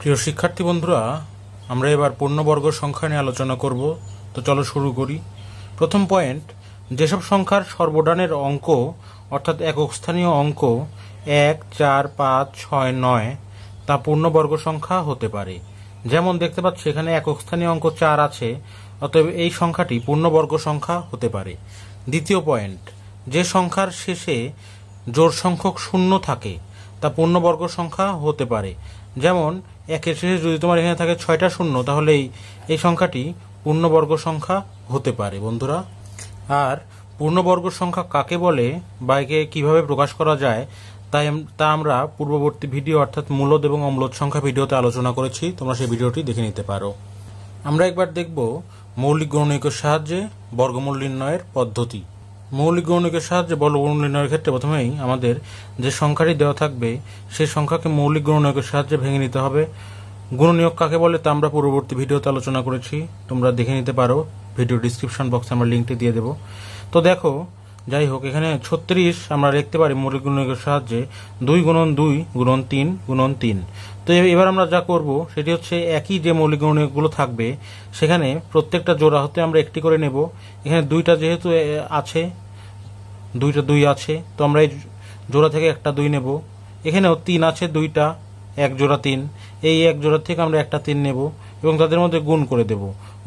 প্রিয় শিক্ষার্থী বন্ধুরা আমরা এবার পূর্ণবর্গ সংখ্যা নিয়ে আলোচনা করব তো চলো শুরু করি প্রথম পয়েন্ট যেসব সংখ্যার সর্বডানের অঙ্ক অর্থাৎ একক স্থানীয় অঙ্ক এক চার পাঁচ ছয় নয় তা পূর্ণবর্গ সংখ্যা হতে পারে যেমন দেখতে পাচ্ছি এখানে একক স্থানীয় অঙ্ক চার আছে অতএব এই সংখ্যাটি পূর্ণবর্গ সংখ্যা হতে পারে দ্বিতীয় পয়েন্ট যে সংখ্যার শেষে জোর সংখ্যক শূন্য থাকে তা পূর্ণবর্গ সংখ্যা হতে পারে যেমন একের শেষে যদি তোমার এখানে থাকে ছয়টা শূন্য তাহলে এই সংখ্যাটি পূর্ণবর্গ সংখ্যা হতে পারে বন্ধুরা আর পূর্ণবর্গ সংখ্যা কাকে বলে বা একে কীভাবে প্রকাশ করা যায় তাই তা আমরা পূর্ববর্তী ভিডিও অর্থাৎ মূলদ এবং অম্লদ সংখ্যা ভিডিওতে আলোচনা করেছি তোমরা সেই ভিডিওটি দেখে নিতে পারো আমরা একবার দেখব মৌলিক গণনিকের সাহায্যে বর্গমূল নির্ণয়ের পদ্ধতি মৌলিক গৌণিকের সাহায্যে বলগুণ নির্ণয়ের ক্ষেত্রে প্রথমেই আমাদের যে সংখ্যাটি দেওয়া থাকবে সেই সংখ্যাকে মৌলিক গৌণিকের সাহায্যে ভেঙে নিতে হবে গুণনীয়ক কাকে বলে তা আমরা পূর্ববর্তী ভিডিওতে আলোচনা করেছি তোমরা দেখে নিতে পারো ভিডিও ডিসক্রিপশন বক্সে আমরা লিঙ্কটি দিয়ে দেব তো দেখো যাই হোক এখানে ছত্রিশ আমরা লিখতে পারি মৌলিক গুণনীয়কের সাহায্যে দুই গুণন দুই গুণন তিন গুণন তিন তো এবার আমরা যা করব সেটি হচ্ছে একই যে মৌলিক গুণনীয়কগুলো থাকবে সেখানে প্রত্যেকটা জোড়া হতে আমরা একটি করে নেব এখানে দুইটা যেহেতু আছে দুইটা দুই আছে তো আমরা এই জোড়া থেকে একটা দুই নেব এখানেও তিন আছে দুইটা এক জোড়া তিন এই এক জোড়া থেকে আমরা একটা তিন নেব এবং তাদের মধ্যে গুণ করে দেব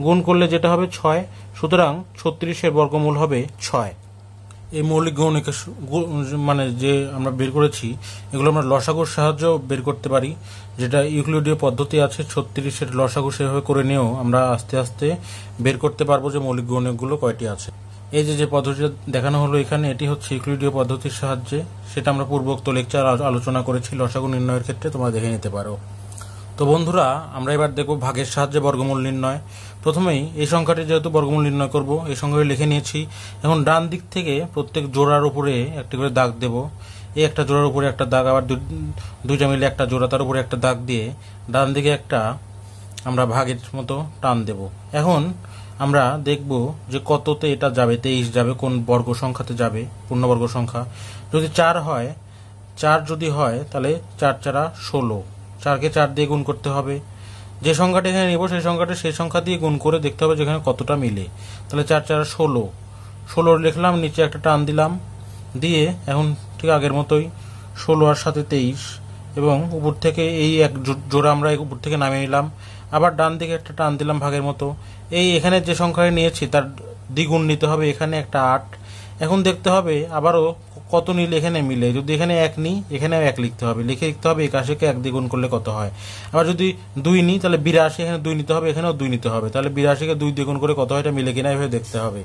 গুণ করলে যেটা হবে ছয় সুতরাং ছত্রিশের বর্গমূল হবে ছয় এই মৌলিক গৌণিক মানে যে আমরা বের করেছি এগুলো আমরা লসাগুর সাহায্য বের করতে পারি যেটা ইউক্লিডীয় পদ্ধতি আছে ছত্রিশের লসাগু সেভাবে করে নিয়েও আমরা আস্তে আস্তে বের করতে পারবো যে মৌলিক গৌণিকগুলো কয়টি আছে এই যে যে পদ্ধতিটা দেখানো হলো এখানে এটি হচ্ছে ইউক্লিডীয় পদ্ধতির সাহায্যে সেটা আমরা পূর্বোক্ত লেকচার আলোচনা করেছি লসাগু নির্ণয়ের ক্ষেত্রে তোমরা দেখে নিতে পারো তো বন্ধুরা আমরা এবার দেখব ভাগের সাহায্যে বর্গমূল নির্ণয় প্রথমেই এই সংখ্যাটি যেহেতু বর্গমূল নির্ণয় করব এই সংখ্যাটি লিখে নিয়েছি এখন ডান দিক থেকে প্রত্যেক জোড়ার উপরে একটি করে দাগ দেব এই একটা জোড়ার উপরে একটা দাগ আবার দুইটা মিলে একটা জোড়া তার উপরে একটা দাগ দিয়ে ডান দিকে একটা আমরা ভাগের মতো টান দেব এখন আমরা দেখব যে কততে এটা যাবে তেইশ যাবে কোন বর্গ সংখ্যাতে যাবে পূর্ণবর্গ সংখ্যা যদি চার হয় চার যদি হয় তাহলে চার চারা ষোলো চারকে চার দিয়ে গুণ করতে হবে যে সংখ্যাটি এখানে নেব সেই সংখ্যাটি সেই সংখ্যা দিয়ে গুণ করে দেখতে হবে যেখানে কতটা মিলে তাহলে চার চার ষোলো ষোলো লিখলাম নিচে একটা টান দিলাম দিয়ে এখন ঠিক আগের মতোই ষোলো আর সাথে তেইশ এবং উপর থেকে এই এক জোড়া আমরা উপর থেকে নামিয়ে নিলাম আবার ডান দিকে একটা টান দিলাম ভাগের মতো এই এখানে যে সংখ্যাটি নিয়েছি তার দ্বিগুণ নিতে হবে এখানে একটা আট এখন দেখতে হবে আবারও কত নীল এখানে মিলে যদি এখানে এক নিই এখানেও এক লিখতে হবে লিখে লিখতে হবে একাশিকে এক দ্বিগুণ করলে কত হয় আবার যদি দুই নিই তাহলে বিরাশি এখানে দুই নিতে হবে এখানেও দুই নিতে হবে তাহলে বিরাশিকে দুই দ্বিগুণ করে কত হয় এটা মিলে কিনা এভাবে দেখতে হবে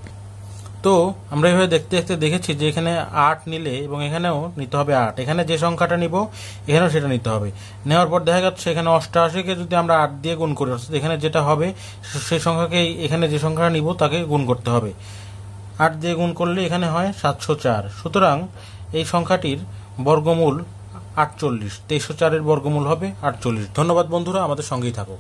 তো আমরা এভাবে দেখতে দেখতে দেখেছি যে এখানে আট নিলে এবং এখানেও নিতে হবে আট এখানে যে সংখ্যাটা নিব এখানেও সেটা নিতে হবে নেওয়ার পর দেখা যাচ্ছে এখানে অষ্টআশিকে যদি আমরা আট দিয়ে গুণ করি অর্থাৎ এখানে যেটা হবে সেই সংখ্যাকে এখানে যে সংখ্যাটা নিব তাকে গুণ করতে হবে আট দিয়ে গুণ করলে এখানে হয় সাতশো চার সুতরাং এই সংখ্যাটির বর্গমূল আটচল্লিশ তেইশশো চারের বর্গমূল হবে আটচল্লিশ ধন্যবাদ বন্ধুরা আমাদের সঙ্গেই থাকো